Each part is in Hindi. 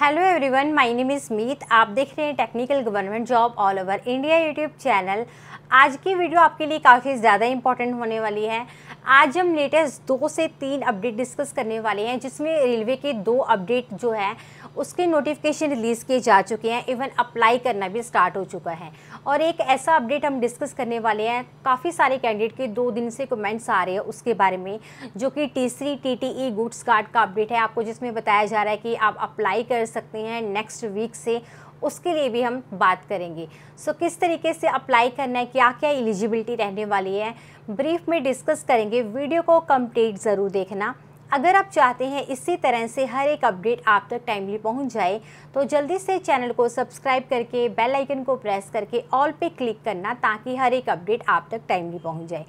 hello everyone my name is Meet आप देख रहे हैं technical government job all over India YouTube channel आज की वीडियो आपके लिए काफ़ी ज़्यादा इंपॉर्टेंट होने वाली है आज हम लेटेस्ट दो से तीन अपडेट डिस्कस करने वाले हैं जिसमें रेलवे के दो अपडेट जो है उसके नोटिफिकेशन रिलीज़ किए जा चुके हैं इवन अप्लाई करना भी स्टार्ट हो चुका है और एक ऐसा अपडेट हम डिस्कस करने वाले हैं काफ़ी सारे कैंडिडेट के दो दिन से कमेंट्स आ रहे हैं उसके बारे में जो कि टी सी गुड्स कार्ड का अपडेट है आपको जिसमें बताया जा रहा है कि आप अप्लाई कर सकते हैं नेक्स्ट वीक से उसके लिए भी हम बात करेंगे सो so, किस तरीके से अप्लाई करना है क्या क्या एलिजिबिलिटी रहने वाली है ब्रीफ में डिस्कस करेंगे वीडियो को कम्प्लीट ज़रूर देखना अगर आप चाहते हैं इसी तरह से हर एक अपडेट आप तक टाइमली पहुंच जाए तो जल्दी से चैनल को सब्सक्राइब करके बेल आइकन को प्रेस करके ऑल पे क्लिक करना ताकि हर एक अपडेट आप तक टाइमली पहुंच जाए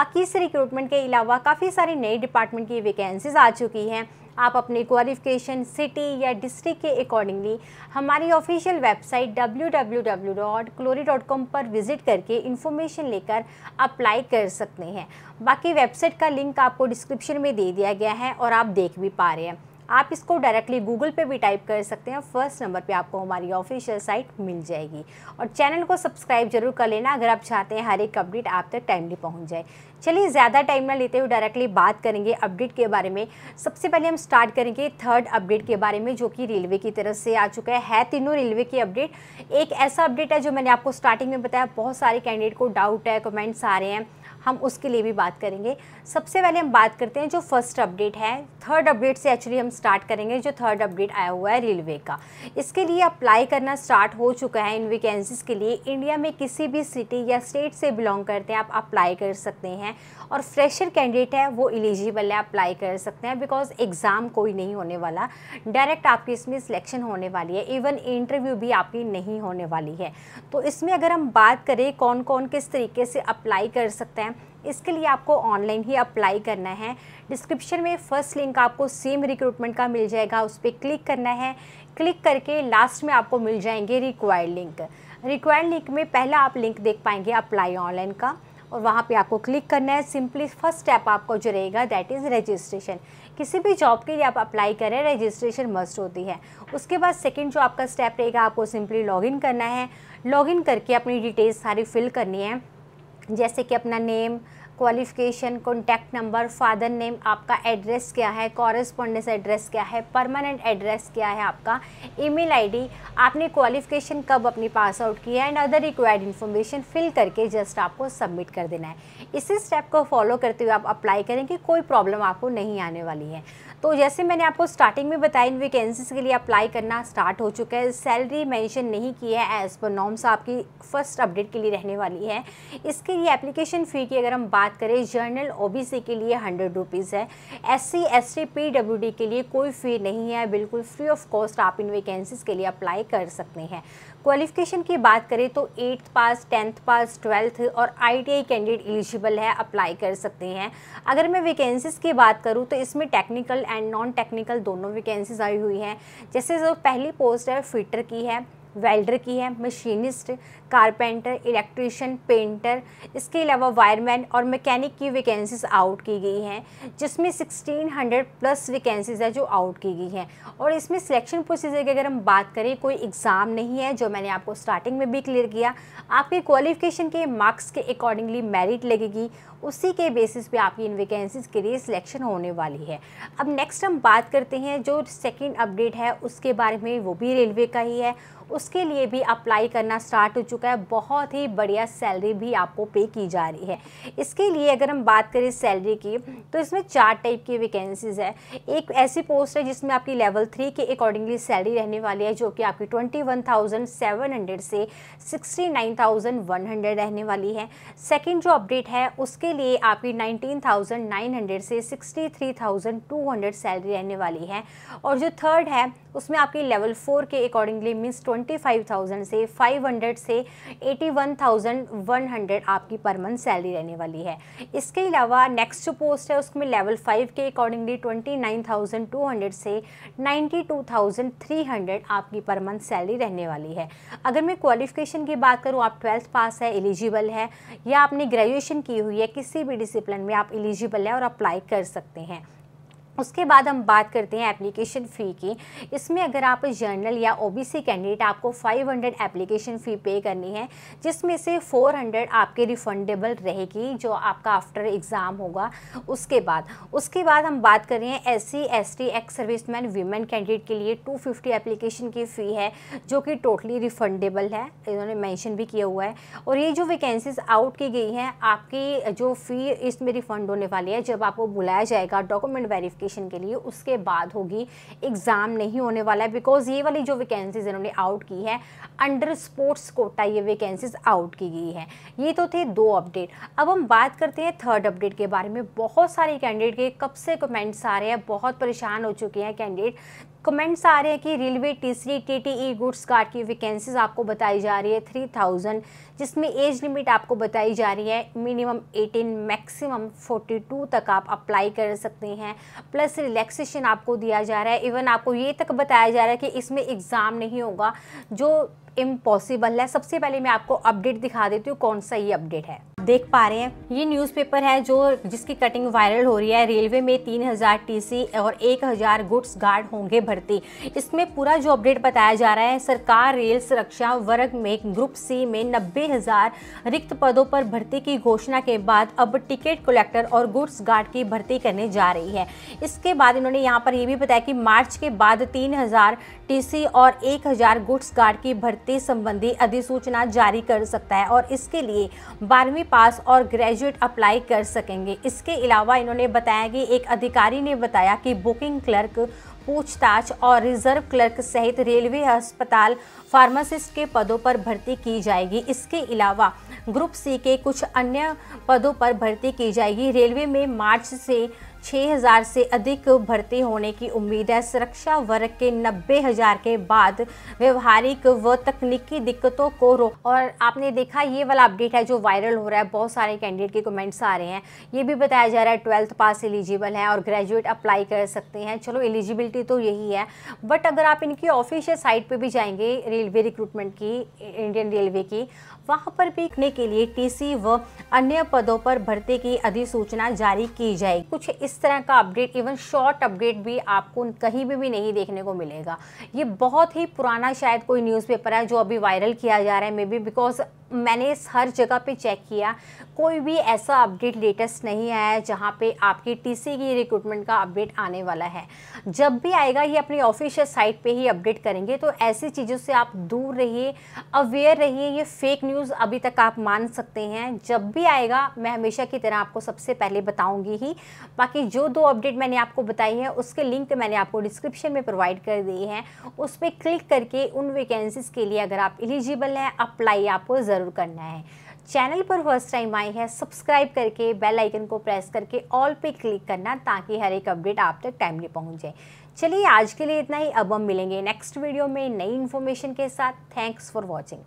बाकी इस रिक्रूटमेंट के अलावा काफ़ी सारे नए डिपार्टमेंट की वैकेंसीज आ चुकी हैं आप अपने क्वालिफिकेशन सिटी या डिस्ट्रिक्ट के अकॉर्डिंगली हमारी ऑफिशियल वेबसाइट www.clory.com पर विज़िट करके इन्फॉर्मेशन लेकर अप्लाई कर सकते हैं बाकी वेबसाइट का लिंक आपको डिस्क्रिप्शन में दे दिया गया है और आप देख भी पा रहे हैं आप इसको डायरेक्टली गूगल पे भी टाइप कर सकते हैं फर्स्ट नंबर पे आपको हमारी ऑफिशियल साइट मिल जाएगी और चैनल को सब्सक्राइब जरूर कर लेना अगर आप चाहते हैं हर एक अपडेट आप तक टाइमली पहुंच जाए चलिए ज़्यादा टाइम ना लेते हुए डायरेक्टली बात करेंगे अपडेट के बारे में सबसे पहले हम स्टार्ट करेंगे थर्ड अपडेट के बारे में जो कि रेलवे की तरफ से आ चुका है, है तीनों रेलवे की अपडेट एक ऐसा अपडेट है जो मैंने आपको स्टार्टिंग में बताया बहुत सारे कैंडिडेट को डाउट है कमेंट्स आ रहे हैं हम उसके लिए भी बात करेंगे सबसे पहले हम बात करते हैं जो फर्स्ट अपडेट है थर्ड अपडेट से एक्चुअली हम स्टार्ट करेंगे जो थर्ड अपडेट आया हुआ है रेलवे का इसके लिए अप्लाई करना स्टार्ट हो चुका है इन वैकेंसीज के लिए इंडिया में किसी भी सिटी या स्टेट से बिलोंग करते हैं आप अप्लाई कर सकते हैं और फ्रेशर कैंडिडेट है वो एलिजिबल है अप्लाई कर सकते हैं बिकॉज एग्ज़ाम कोई नहीं होने वाला डायरेक्ट आपकी इसमें सिलेक्शन होने वाली है इवन इंटरव्यू भी आपकी नहीं होने वाली है तो इसमें अगर हम बात करें कौन कौन किस तरीके से अप्लाई कर सकते हैं इसके लिए आपको ऑनलाइन ही अप्लाई करना है डिस्क्रिप्शन में फर्स्ट लिंक आपको सेम रिक्रूटमेंट का मिल जाएगा उस पर क्लिक करना है क्लिक करके लास्ट में आपको मिल जाएंगे रिक्वायर्ड लिंक रिक्वायर्ड लिंक में पहला आप लिंक देख पाएंगे अप्लाई ऑनलाइन का और वहाँ पे आपको क्लिक करना है सिंपली फर्स्ट स्टेप आपको जो रहेगा दैट इज़ रजिस्ट्रेशन किसी भी जॉब के लिए आप अप्लाई करें रजिस्ट्रेशन मस्ट होती है उसके बाद सेकंड जो आपका स्टेप रहेगा आपको सिंपली लॉगिन करना है लॉगिन करके अपनी डिटेल्स सारी फिल करनी है जैसे कि अपना name qualification contact number father name आपका एड्रेस क्या है कॉरेस्पॉन्डेंस एड्रेस क्या है परमानेंट एड्रेस क्या है आपका ईमेल आईडी आपने क्वालिफिकेशन कब अपनी पास आउट की है and other required information fill करके जस्ट आपको सबमिट कर देना है इसी स्टेप को फॉलो करते हुए आप अप्लाई करें कि कोई प्रॉब्लम आपको नहीं आने वाली है तो जैसे मैंने आपको स्टार्टिंग में बताया इन वैकेंसीज के लिए अप्लाई करना स्टार्ट हो चुका है सैलरी मेंशन नहीं की है एज़ पर नॉर्म्स आपकी फर्स्ट अपडेट के लिए रहने वाली है इसके लिए एप्लीकेशन फ़ी की अगर हम बात बात करें जर्नल ओबीसी के लिए हंड्रेड रुपीज़ है एस सी एस के लिए कोई फ़ी नहीं है बिल्कुल फ्री ऑफ कॉस्ट आप इन वैकेंसीज़ के लिए अप्लाई कर सकते हैं क्वालिफिकेशन की बात करें तो eighth pass tenth pass twelfth और आईटीआई कैंडिडेट एलिजिबल है अप्लाई कर सकते हैं अगर मैं वैकेंसीज़ की बात करूँ तो इसमें टेक्निकल एंड नॉन टेक्निकल दोनों वैकेंसीज आई हुई हैं जैसे जो पहली पोस्ट है फिटर की है वेल्डर की है मशीनिस्ट कारपेंटर इलेक्ट्रीशियन पेंटर इसके अलावा वायरमैन और मैकेनिक की वैकेंसीज़ आउट की गई हैं जिसमें 1600 प्लस वैकेंसीज़ है जो आउट की गई हैं और इसमें सिलेक्शन प्रोसीजर की अगर हम बात करें कोई एग्ज़ाम नहीं है जो मैंने आपको स्टार्टिंग में भी क्लियर किया आपके क्वालिफिकेशन के मार्क्स के अकॉर्डिंगली मेरिट लगेगी उसी के बेसिस पे आपकी इन वैकेंसीज़ के लिए सिलेक्शन होने वाली है अब नेक्स्ट हम बात करते हैं जो सेकंड अपडेट है उसके बारे में वो भी रेलवे का ही है उसके लिए भी अप्लाई करना स्टार्ट हो चुका चुका है बहुत ही बढ़िया सैलरी भी आपको पे की जा रही है इसके लिए अगर हम बात करें सैलरी की तो इसमें चार टाइप की वैकेंसीज़ है एक ऐसी पोस्ट है जिसमें आपकी लेवल थ्री के अकॉर्डिंगली सैलरी रहने वाली है जो कि आपकी twenty one thousand seven hundred से sixty nine thousand one hundred रहने वाली है सेकेंड जो अपडेट है उसके लिए आपकी नाइनटीन थाउजेंड नाइन हंड्रेड से sixty three thousand two hundred salary रहने वाली है और जो थर्ड है उसमें आपकी लेवल फोर के accordingly means twenty five thousand से फाइव हंड्रेड से से 81,100 आपकी पर मंथ सैलरी रहने वाली है इसके अलावा नेक्स्ट जो पोस्ट है उसमें लेवल फाइव के अकॉर्डिंगली 29,200 से 92,300 आपकी पर मंथ सैलरी रहने वाली है अगर मैं क्वालिफिकेशन की बात करूँ आप ट्वेल्थ पास है एलिजिबल है या आपने ग्रेजुएशन की हुई है किसी भी डिसिप्लिन में आप एलिजिबल है और अप्लाई कर सकते हैं उसके बाद हम बात करते हैं एप्लीकेशन फ़ी की इसमें अगर आप जर्नल या ओबीसी कैंडिडेट आपको 500 एप्लीकेशन फ़ी पे करनी है जिसमें से 400 आपके रिफंडेबल रहेगी जो आपका आफ्टर एग्ज़ाम होगा उसके बाद उसके बाद हम बात कर रहे हैं S C S T ex service man women candidate के लिए 250 एप्लीकेशन की फ़ी है जो कि टोटली रिफंडेबल है इन्होंने मैंशन भी किया हुआ है और ये जो वैकेंसीज आउट की गई हैं आपकी जो फ़ी इसमें रिफ़ंड होने वाली है जब आपको बुलाया जाएगा डॉक्यूमेंट वेरीफिकेशन वेरिफिकेशन के लिए उसके बाद होगी एग्ज़ाम नहीं होने वाला है बिकॉज ये वाली जो वैकेंसीज इन्होंने आउट की है अंडर स्पोर्ट्स कोटा ये वैकेंसीज आउट की गई है ये तो थे दो अपडेट अब हम बात करते हैं थर्ड अपडेट के बारे में बहुत सारे कैंडिडेट के कब से कमेंट्स आ रहे हैं बहुत परेशान हो चुके हैं कैंडिडेट कमेंट्स आ रहे हैं कि रेलवे टीसरी T T E goods guard की वैकेंसीज आपको बताई जा रही है थ्री थाउजेंड जिसमें एज लिमिट आपको बताई जा रही है minimum eighteen maximum forty two तक आप अप्लाई कर सकते हैं प्लस रिलैक्सेशन आपको दिया जा रहा है इवन आपको ये तक बताया जा रहा है कि इसमें एग्ज़ाम नहीं होगा जो इम्पॉसिबल है सबसे पहले मैं आपको अपडेट दिखा देती हूँ कौन सा ये अपडेट है देख पा रहे हैं ये न्यूज़पेपर है जो जिसकी कटिंग वायरल हो रही है रेलवे में 3000 टीसी और 1000 गुड्स गार्ड होंगे भर्ती इसमें पूरा जो अपडेट बताया जा रहा है सरकार रेल सुरक्षा वर्ग में ग्रुप सी में नब्बे रिक्त पदों पर भर्ती की घोषणा के बाद अब टिकट कलेक्टर और गुड्स गार्ड की भर्ती करने जा रही है इसके बाद इन्होंने यहाँ पर यह भी बताया कि मार्च के बाद तीन टीसी और 1000 गुड्स गार्ड की भर्ती संबंधी अधिसूचना जारी कर सकता है और इसके लिए बारहवीं पास और ग्रेजुएट अप्लाई कर सकेंगे इसके अलावा इन्होंने बताया कि एक अधिकारी ने बताया कि बुकिंग क्लर्क पूछताछ और रिजर्व क्लर्क सहित रेलवे अस्पताल फार्मासिस्ट के पदों पर भर्ती की जाएगी इसके अलावा ग्रुप सी के कुछ अन्य पदों पर भर्ती की जाएगी रेलवे में मार्च से 6000 से अधिक भर्ती होने की उम्मीद है सुरक्षा वर्ग के नब्बे हजार के बाद व्यवहारिक व तकनीकी दिक्कतों को रोक और आपने देखा ये वाला अपडेट है जो वायरल हो रहा है बहुत सारे कैंडिडेट के कमेंट्स आ रहे हैं ये भी बताया जा रहा है ट्वेल्थ पास एलिजिबल है और ग्रेजुएट अप्लाई कर सकते हैं चलो एलिजिबिलिटी तो यही है बट अगर आप इनकी ऑफिशियल साइट पर भी जाएंगे रेलवे रिक्रूटमेंट की इंडियन रेलवे की वहाँ पर भी के लिए टीसी व अन्य पदों पर भर्ती की अधिसूचना जारी की जाएगी कुछ इस इस तरह का अपडेट इवन शॉर्ट अपडेट भी आपको कहीं भी, भी नहीं देखने को मिलेगा ये बहुत ही पुराना शायद कोई न्यूज़पेपर है जो अभी वायरल किया जा रहा है मे बी बिकॉज मैंने इस हर जगह पे चेक किया कोई भी ऐसा अपडेट लेटेस्ट नहीं आया है जहाँ पे आपकी टीसी की रिक्रूटमेंट का अपडेट आने वाला है जब भी आएगा ये अपनी ऑफिशियल साइट पे ही अपडेट करेंगे तो ऐसी चीज़ों से आप दूर रहिए अवेयर रहिए ये फेक न्यूज़ अभी तक आप मान सकते हैं जब भी आएगा मैं हमेशा की तरह आपको सबसे पहले बताऊँगी ही बाकी जो दो अपडेट मैंने आपको बताई है उसके लिंक मैंने आपको डिस्क्रिप्शन में प्रोवाइड कर दिए हैं उस पर क्लिक करके उन वैकेंसीज़ के लिए अगर आप एलिजिबल हैं अप्लाई आपको ज़रूर ज़रूर करना है चैनल पर फर्स्ट टाइम आई है सब्सक्राइब करके बेल आइकन को प्रेस करके ऑल पे क्लिक करना ताकि हर एक अपडेट आप तक टाइमली पहुंच जाए चलिए आज के लिए इतना ही अब हम मिलेंगे नेक्स्ट वीडियो में नई इन्फॉर्मेशन के साथ थैंक्स फॉर वॉचिंग